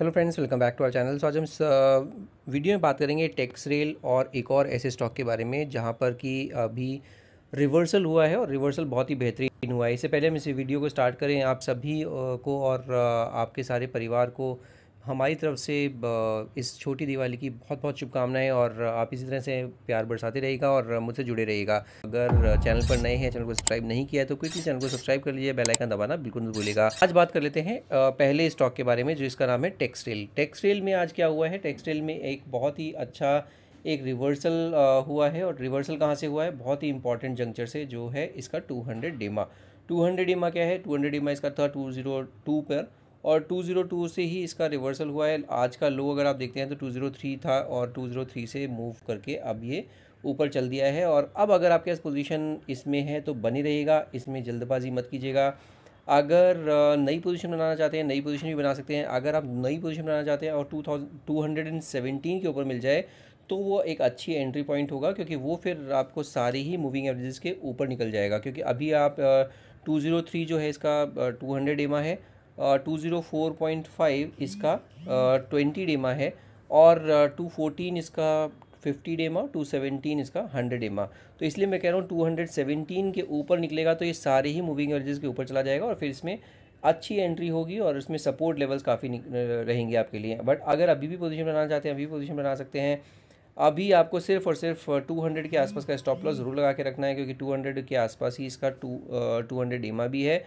hello friends welcome back to our channel so आज हम video uh, में बात करेंगे टेक्स रेल और एक और ऐसे स्टॉक के बारे में जहां पर कि अभी uh, रिवर्सल हुआ है और रिवर्सल बहुत ही बेहतरीन हुआ है इससे पहले हम इस वीडियो को स्टार्ट करें आप सभी uh, को और आपके सारे परिवार को हमारी तरफ से इस छोटी दिवाली की बहुत बहुत शुभकामनाएं और आप इसी तरह से प्यार बरसाते रहेगा और मुझसे जुड़े रहेगा अगर चैनल पर नए हैं चैनल को सब्सक्राइब नहीं किया है तो क्विकली चैनल को सब्सक्राइब कर लीजिए बेलाइकन दबाना बिल्कुल नहीं भूलेगा आज बात कर लेते हैं पहले स्टॉक के बारे में जो इसका नाम है टेक्सटेल टेक्सटेल में आज क्या हुआ है टेक्सटेल में एक बहुत ही अच्छा एक रिवर्सल हुआ है और रिवर्सल कहाँ से हुआ है बहुत ही इंपॉर्टेंट जंक्चर से जो है इसका two hundred DEMA two hundred DEMA क्या है टू हंड्रेड डेमा इसका था टू जीरो टू पर और 202 से ही इसका रिवर्सल हुआ है आज का लो अगर आप देखते हैं तो 203 था और 203 से मूव करके अब ये ऊपर चल दिया है और अब अगर आपके पास पोजीशन इसमें है तो बनी रहेगा इसमें जल्दबाजी मत कीजिएगा अगर नई पोजीशन बनाना चाहते हैं नई पोजीशन भी बना सकते हैं अगर आप नई पोजीशन बनाना चाहते हैं और two thousand two hundred and seventeen के ऊपर मिल जाए तो वो एक अच्छी एंट्री पॉइंट होगा क्योंकि वो फिर आपको सारी ही मूविंग एवरेजेस के ऊपर निकल जाएगा क्योंकि अभी आप टू ज़ीरो थ्री जो है इसका टू हंड्रेड एमा है two zero four point five इसका ट्वेंटी डेमा है और टू फोर्टीन इसका फिफ्टी डेमा टू इसका हंड्रेड डेमा तो इसलिए मैं कह रहा हूँ टू हंड्रेड के ऊपर निकलेगा तो ये सारे ही मूविंग एवरेजेस के ऊपर चला जाएगा और फिर इसमें अच्छी एंट्री होगी और इसमें सपोर्ट लेवल्स काफ़ी रहेंगे आपके लिए बट अगर अभी भी पोजीशन बनाना चाहते हैं अभी भी पोजीशन बना सकते हैं अभी आपको सिर्फ और सिर्फ 200 के आसपास का स्टॉप लॉस जरूर लगा के रखना है क्योंकि 200 के आसपास ही इसका टू टू हंड्रेड भी है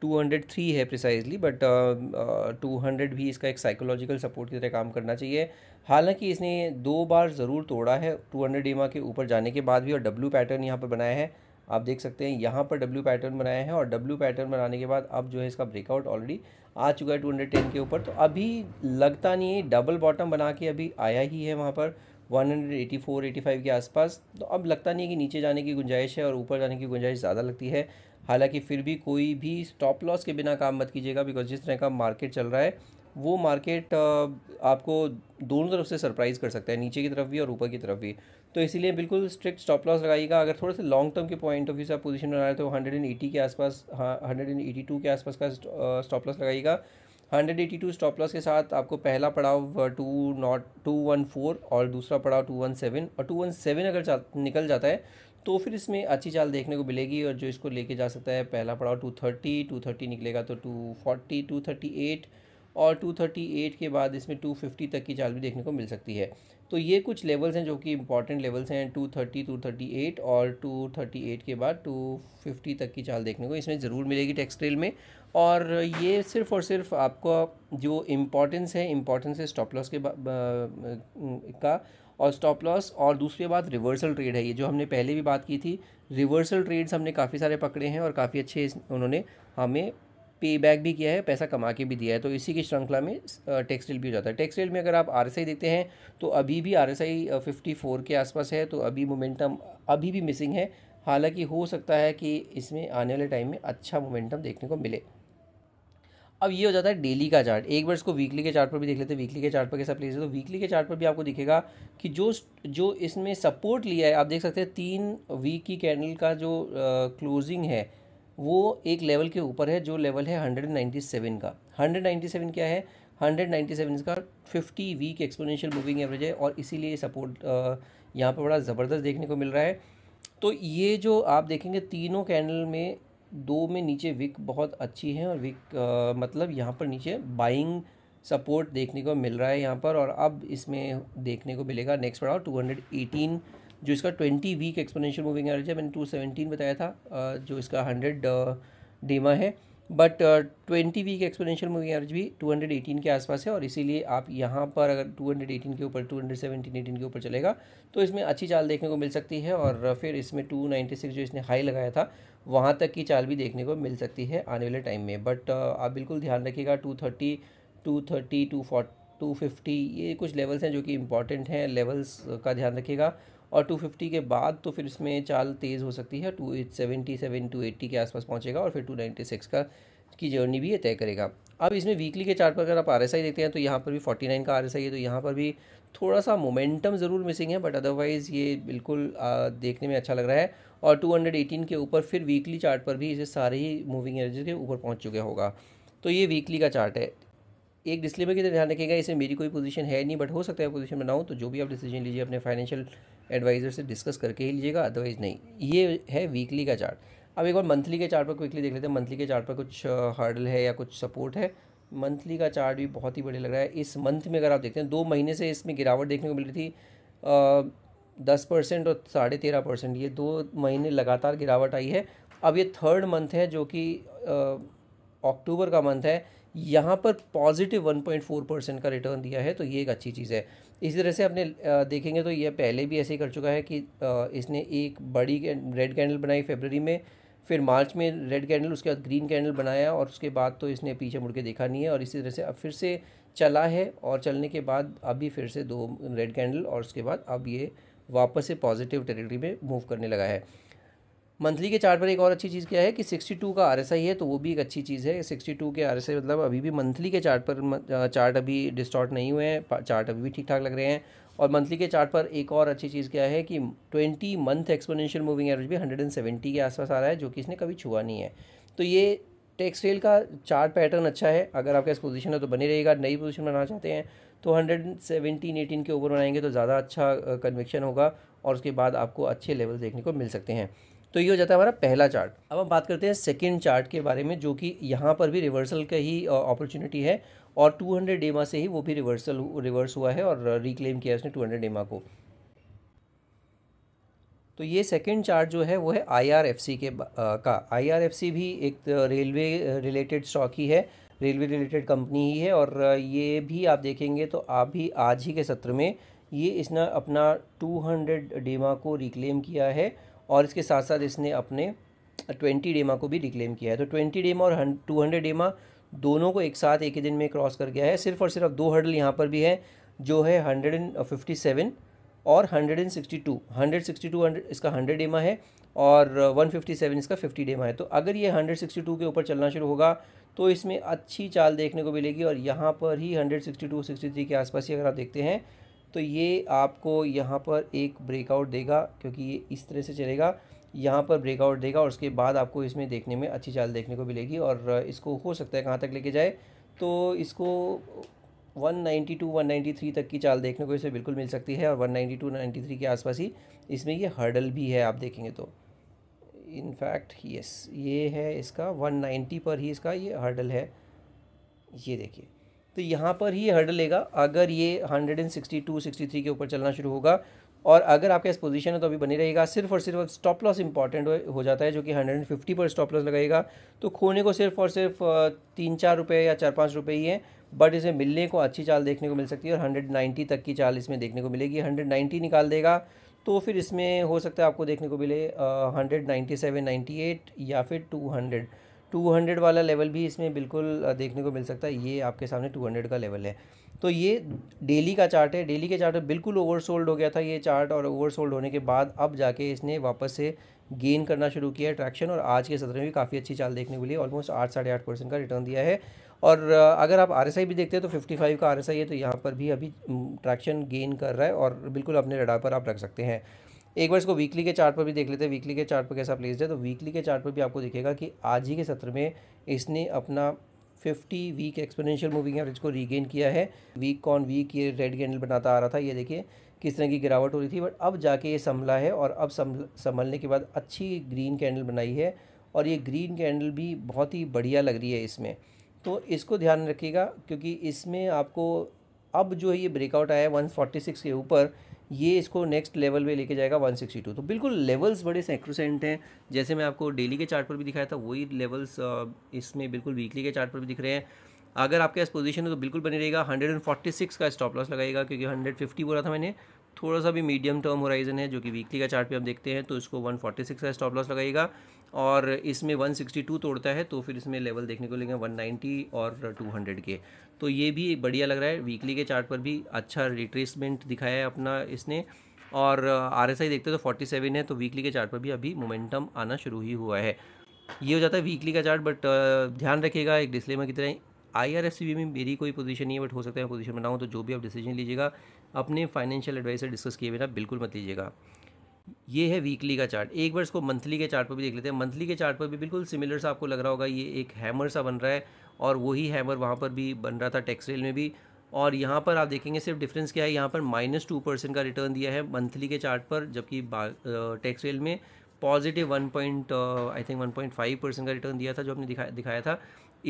टू हंड्रेड थ्री है precisely but uh, uh, two hundred भी इसका एक साइकोलॉजिकल सपोर्ट की तरह काम करना चाहिए हालांकि इसने दो बार ज़रूर तोड़ा है टू हंड्रेड एमा के ऊपर जाने के बाद भी और डब्ल्यू पैटर्न यहाँ पर बनाया है आप देख सकते हैं यहाँ पर डब्ल्यू पैटर्न बनाया है और डब्ल्यू पैटर्न बनाने के बाद अब जो है इसका ब्रेकआउट ऑलरेडी आ चुका है टू हंड्रेड टेन के ऊपर तो अभी लगता नहीं है डबल बॉटम बना के अभी आया ही है वहाँ पर 184, 85 के आसपास तो अब लगता नहीं है कि नीचे जाने की गुंजाइश है और ऊपर जाने की गुंजाइश ज़्यादा लगती है हालांकि फिर भी कोई भी स्टॉप लॉस के बिना काम मत कीजिएगा बिकॉज जिस तरह का मार्केट चल रहा है वो मार्केट आपको दोनों तरफ से सरप्राइज़ कर सकता है नीचे की तरफ भी और ऊपर की तरफ भी तो इसीलिए बिल्कुल स्ट्रिक्ट स्टॉप लॉस लगाइएगा अगर थोड़े से लॉन्ग टर्म के पॉइंट ऑफ व्यू से आप पोजीशन बना रहे तो एटी के आसपास हाँ टू के आसपास का स्टॉप लॉस लगाइएगा टू स्टॉप लॉस के साथ आपको पहला पड़ाव two nought two one four और दूसरा पड़ाव टू वन सेवन और टू वन सेवन अगर जा, निकल जाता है तो फिर इसमें अच्छी चाल देखने को मिलेगी और जो इसको लेके जा सकता है पहला पड़ाव टू थर्टी टू थर्टी निकलेगा तो two forty two thirty eight और टू थर्टी एट के बाद इसमें टू फिफ्टी तक की चाल भी देखने को मिल सकती है तो ये कुछ लेवल्स हैं जो कि इंपॉर्टेंट लेवल्स हैं two thirty two thirty eight और टू थर्टी एट के बाद टू फिफ्टी तक की चाल देखने को इसमें ज़रूर मिलेगी टेक्सटाइल में और ये सिर्फ और सिर्फ आपको जो इम्पोर्टेंस है इम्पोर्टेंस है स्टॉप लॉस के का और स्टॉप लॉस और दूसरी बात रिवर्सल ट्रेड है ये जो हमने पहले भी बात की थी रिवर्सल ट्रेड्स हमने काफ़ी सारे पकड़े हैं और काफ़ी अच्छे उन्होंने हमें पे बैक भी किया है पैसा कमा के भी दिया है तो इसी की श्रृंखला में टेक्सटाइल भी हो जाता है टेक्सटाइल में अगर आप आर देखते हैं तो अभी भी आर एस के आसपास है तो अभी मोमेंटम अभी भी मिसिंग है हालांकि हो सकता है कि इसमें आने वाले टाइम में अच्छा मोमेंटम देखने को मिले अब ये हो जाता है डेली का चार्ट एक बार इसको वीकली के चार्ट पर भी देख लेते हैं वीकली के चार्ट पर कैसा प्लेस है तो वीकली के चार्ट पर भी आपको दिखेगा कि जो जो इसमें सपोर्ट लिया है आप देख सकते हैं तीन वीक की कैंडल का जो क्लोजिंग है वो एक लेवल के ऊपर है जो लेवल है सेवन का सेवन क्या है सेवन इसका fifty week exponential moving average है और इसीलिए सपोर्ट यहाँ पर बड़ा ज़बरदस्त देखने को मिल रहा है तो ये जो आप देखेंगे तीनों कैंडल में दो में नीचे विक बहुत अच्छी है और विक आ, मतलब यहाँ पर नीचे बाइंग सपोर्ट देखने को मिल रहा है यहाँ पर और अब इसमें देखने को मिलेगा नेक्स्ट पड़ाव टू हंड्रेड एटीन जो इसका twenty week exponential moving average है मैंने टू सेवेंटीन बताया था जो इसका हंड्रेड डीमा है but twenty week exponential moving average भी टू हंड्रेड एटीन के आसपास है और इसीलिए आप यहाँ पर अगर टू हंड्रेड एटीन के ऊपर टू हंड्रेड सेवेंटीन एटीन के ऊपर चलेगा तो इसमें अच्छी चाल देखने को मिल सकती है और फिर इसमें टू नाइन्टी सिक्स जो इसने हाई लगाया था वहाँ तक की चाल भी देखने को मिल सकती है आने वाले टाइम में बट uh, आप बिल्कुल ध्यान रखिएगा two thirty two thirty two forty two fifty ये कुछ लेवल्स हैं जो कि इंपॉर्टेंट हैं लेवल्स का ध्यान रखिएगा और टू फिफ्टी के बाद तो फिर इसमें चाल तेज़ हो सकती है two eight seventy seven two eighty के आसपास पहुँचेगा और फिर टू नाइन्टी सिक्स का की जर्नी भी ये तय करेगा अब इसमें वीकली के चार्ट पर अगर आप आर देखते हैं तो यहाँ पर भी फोर्टी नाइन का आर है तो यहाँ पर भी थोड़ा सा मोमेंटम ज़रूर मिसिंग है बट अदरवाइज़ ये बिल्कुल आ, देखने में अच्छा लग रहा है और 218 के ऊपर फिर वीकली चार्ट पर भी इसे सारे ही मूविंग एवरेज के ऊपर पहुंच चुके होगा तो ये वीकली का चार्ट है एक डिस्प्ले की तरह ध्यान रखिएगा इसे मेरी कोई पोजीशन है नहीं बट हो सकता है पोजीशन बनाऊँ तो जो भी आप डिसीजन लीजिए अपने फाइनेंशियल एडवाइज़र से डिस्कस करके ही लीजिएगा अदरवाइज़ नहीं ये है वीकली का चार्ट अब एक बार मंथली के चार्ट पर क्विकली देख लेते हैं मंथली के चार्ट पर कुछ हर्डल है या कुछ सपोर्ट है मंथली का चार्ट भी बहुत ही बढ़िया लग रहा है इस मंथ में अगर आप देखते हैं दो महीने से इसमें गिरावट देखने को मिल रही थी दस परसेंट और साढ़े तेरह परसेंट ये दो महीने लगातार गिरावट आई है अब ये थर्ड मंथ है जो कि अक्टूबर का मंथ है यहाँ पर positive one point four percent का रिटर्न दिया है तो ये एक अच्छी चीज़ है इसी तरह से अपने देखेंगे तो यह पहले भी ऐसे ही कर चुका है कि इसने एक बड़ी रेड कैंडल बनाई फेबररी में फिर मार्च में रेड कैंडल उसके बाद ग्रीन कैंडल बनाया और उसके बाद तो इसने पीछे मुड़ के देखा नहीं है और इसी तरह से अब फिर से चला है और चलने के बाद अभी फिर से दो रेड कैंडल और उसके बाद अब ये वापस से पॉजिटिव टेरिटरी में मूव करने लगा है मंथली के चार्ट पर एक और अच्छी चीज़ क्या है कि 62 का आर है तो वो भी एक अच्छी चीज़ है 62 के आर मतलब अभी भी मंथली के चार्ट पर चार्ट अभी डिस्टॉर्ट नहीं हुए हैं चार्ट अभी भी ठीक ठाक लग रहे हैं और मंथली के चार्ट पर एक और अच्छी चीज़ क्या है कि twenty month exponential moving average भी हंड्रेड एंड सेवेंटी के आसपास आ रहा है जो कि इसने कभी छुआ नहीं है तो ये टेक्सटाइल का चार्ट पैटर्न अच्छा है अगर आपके इस पोजीशन है तो बनी रहेगा नई पोजीशन बनाना चाहते हैं तो हंड्रेड सेवेंटीन एटीन के ऊपर बनाएंगे तो ज़्यादा अच्छा कन्विक्शन होगा और उसके बाद आपको अच्छे लेवल देखने को मिल सकते हैं तो ये हो जाता है हमारा पहला चार्ट अब हम बात करते हैं सेकेंड चार्ट के बारे में जो कि यहाँ पर भी रिवर्सल का ही अपॉर्चुनिटी है और 200 डेमा से ही वो भी रिवर्सल रिवर्स हुआ है और रिक्लेम किया उसने 200 डेमा को तो ये सेकंड चार्ट जो है वो है आईआरएफसी के आ, का आईआरएफसी भी एक रेलवे रिलेटेड स्टॉक ही है रेलवे रिलेटेड कंपनी ही है और ये भी आप देखेंगे तो आप भी आज ही के सत्र में ये इसने अपना 200 डेमा को रिक्लेम किया है और इसके साथ साथ इसने अपने 20 डेमा को भी रिक्लेम किया है तो 20 डेमा और 200 डेमा दोनों को एक साथ एक ही दिन में क्रॉस कर गया है सिर्फ और सिर्फ दो हर्डल यहाँ पर भी है जो है हंड्रेड एंड फिफ्टी सेवन और hundred and sixty two hundred sixty two hundred इसका हंड्रेड डेमा है और वन फिफ्टी सेवन इसका फिफ्टी डेमा है तो अगर ये हंड्रेड सिक्सटी टू के ऊपर चलना शुरू होगा तो इसमें अच्छी चाल देखने को मिलेगी और यहाँ पर ही hundred sixty two sixty three के आसपास ही अगर आप देखते हैं तो ये आपको यहाँ पर एक ब्रेकआउट देगा क्योंकि ये इस तरह से चलेगा यहाँ पर ब्रेकआउट देगा और उसके बाद आपको इसमें देखने में अच्छी चाल देखने को मिलेगी और इसको हो सकता है कहाँ तक लेके जाए तो इसको 192 193 तक की चाल देखने को इसे बिल्कुल मिल सकती है और 192 193 के आसपास ही इसमें ये हर्डल भी है आप देखेंगे तो इनफैक्ट यस ये है इसका 190 पर ही इसका ये हर्डल है ये देखिए तो यहाँ पर ही हर्डल लेगा अगर ये 162 63 के ऊपर चलना शुरू होगा और अगर आपके इस पोजीशन है तो अभी बनी रहेगा सिर्फ और सिर्फ स्टॉप लॉस इंपॉर्टेंट हो जाता है जो कि 150 पर स्टॉप लॉस लगाएगा तो खोने को सिर्फ और सिर्फ तीन चार रुपये या चार पाँच रुपये ही है बट इसे मिलने को अच्छी चाल देखने को मिल सकती है और 190 तक की चाल इसमें देखने को मिलेगी 190 निकाल देगा तो फिर इसमें हो सकता है आपको देखने को मिले hundred ninety seven ninety eight या फिर टू हंड्रेड टू हंड्रेड वाला लेवल भी इसमें बिल्कुल देखने को मिल सकता है ये आपके सामने टू हंड्रेड का लेवल है तो ये डेली का चार्ट है डेली के चार्ट में बिल्कुल ओवरसोल्ड हो गया था ये चार्ट और ओवरसोल्ड होने के बाद अब जाके इसने वापस से गेन करना शुरू किया है ट्रैक्शन और आज के सत्र में भी काफ़ी अच्छी चाल देखने को मिली ऑलमोस्ट आठ साढ़े आठ परसेंट का रिटर्न दिया है और अगर आप आर भी देखते हैं तो फिफ्टी फाइव का आर है तो यहाँ पर भी अभी ट्रैक्शन गेन कर रहा है और बिल्कुल अपने रडार पर आप रख सकते हैं एक बार इसको वीकली के चार्ट पर भी देख लेते हैं वीकली के चार्ट पर कैसा प्लेस है तो वीकली के चार्ट पर भी आपको दिखेगा कि आज ही के सत्र में इसने अपना fifty week exponential moving average को रीगेन किया है वीक कॉन वीक ये रेड कैंडल बनाता आ रहा था ये देखिए किस तरह की गिरावट हो रही थी बट अब जाके ये संभला है और अब संभलने के बाद अच्छी ग्रीन कैंडल बनाई है और ये ग्रीन कैंडल भी बहुत ही बढ़िया लग रही है इसमें तो इसको ध्यान रखिएगा क्योंकि इसमें आपको अब जो है ये ब्रेकआउट आया है 146 के ऊपर ये इसको नेक्स्ट लेवल पे लेके जाएगा 162 तो बिल्कुल लेवल्स बड़े सेक्रोसेंट हैं जैसे मैं आपको डेली के चार्ट पर भी दिखाया था वही लेवल्स इसमें बिल्कुल वीकली के चार्ट पर भी दिख रहे हैं अगर आपके पास पोजीशन है तो बिल्कुल बनी रहेगा 146 का स्टॉप लॉस लगाएगा क्योंकि 150 बोला था मैंने थोड़ा सा भी मीडियम टर्म होराइजन है जो कि वीकली का चार्ट पे हम देखते हैं तो इसको 146 का स्टॉप लॉस लगाएगा और इसमें 162 तोड़ता है तो फिर इसमें लेवल देखने को मिलेंगे 190 और 200 के तो ये भी बढ़िया लग रहा है वीकली के चार्ट पर भी अच्छा रिट्रेसमेंट दिखाया है अपना इसने और आर एस आई देखते हो तो 47 है तो वीकली के चार्ट पर भी अभी मोमेंटम आना शुरू ही हुआ है ये हो जाता है वीकली का चार्ट बट ध्यान रखिएगा एक डिस्लेमर की तरह आई आर एस सी में मेरी कोई पोजीशन नहीं है बट हो सकता है मैं पोजीशन बनाऊँ तो जो भी आप डिसीजन लीजिएगा अपने फाइनेंशियल एडवाइजर डिस्कस किए बिना बिल्कुल मत लीजिएगा ये है वीकली का चार्ट एक बार इसको मंथली के चार्ट पर भी देख लेते हैं मंथली के चार्ट पर भी बिल्कुल सिमिलर सा आपको लग रहा होगा ये एक हैमर सा बन रहा है और वही हैमर वहाँ पर भी बन रहा था टेक्सटाइल में भी और यहाँ पर आप देखेंगे सिर्फ डिफरेंस क्या है यहाँ पर माइनस टू परसेंट का रिटर्न दिया है मंथली के चार्ट पर जबकि टेक्सटाइल में positive one point I think one point five percent का रिटर्न दिया था जो आपने दिखा दिखाया था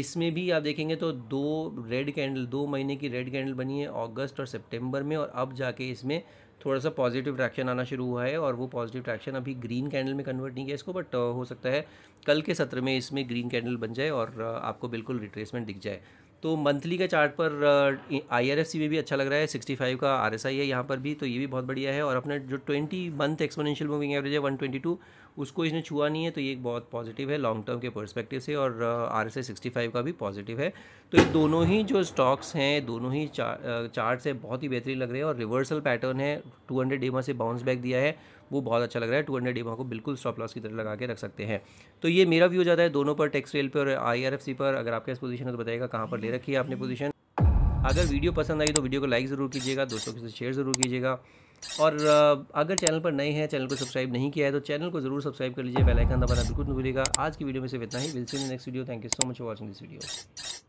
इसमें भी आप देखेंगे तो दो रेड कैंडल दो महीने की रेड कैंडल बनी है अगस्त और सितंबर में और अब जाके इसमें थोड़ा सा पॉजिटिव ट्रैक्शन आना शुरू हुआ है और वो पॉजिटिव ट्रैक्शन अभी ग्रीन कैंडल में कन्वर्ट नहीं किया इसको बट हो सकता है कल के सत्र में इसमें ग्रीन कैंडल बन जाए और आपको बिल्कुल रिट्रेसमेंट दिख जाए तो मंथली का चार्ट पर आई आर सी में भी अच्छा लग रहा है सिक्सटी फाइव का आर एस आई है यहाँ पर भी तो ये भी बहुत बढ़िया है और अपने जो twenty month exponential moving average है वन ट्वेंटी टू उसको इसने छुआ नहीं है तो ये एक बहुत पॉजिटिव है लॉन्ग टर्म के परस्पेक्टिव से और R S I sixty five का भी पॉजिटिव है तो ये दोनों ही जो स्टॉक्स हैं दोनों ही चार्ट से बहुत ही बेहतरीन लग रहे हैं और रिवर्सल पैटर्न है टू हंड्रेड डेमा से बाउंस बैक दिया है वो बहुत अच्छा लग रहा है टू हंड्रेड को बिल्कुल स्टॉप लॉस की तरह लगा के रख सकते हैं तो ये मेरा व्यू ज़्यादा है दोनों पर टेक्स रेल पर और आई पर अगर आपके पास पोजीशन है तो बताएगा कहाँ पर ले रखी है आपने पोजीशन अगर वीडियो पसंद आई तो वीडियो को लाइक ज़रूर कीजिएगा दोस्तों के साथ शेयर ज़रूर कीजिएगा और अगर चैनल पर नए हैं चैनल को सब्सक्राइब नहीं किया है तो चैनल को ज़रूर सब्सक्राइब कर लीजिए बेल आइकन दबाना बिल्कुल नहीं भूलिएगा आज की वीडियो में सिर्फ इतना ही will see next video thank you so much for watching this video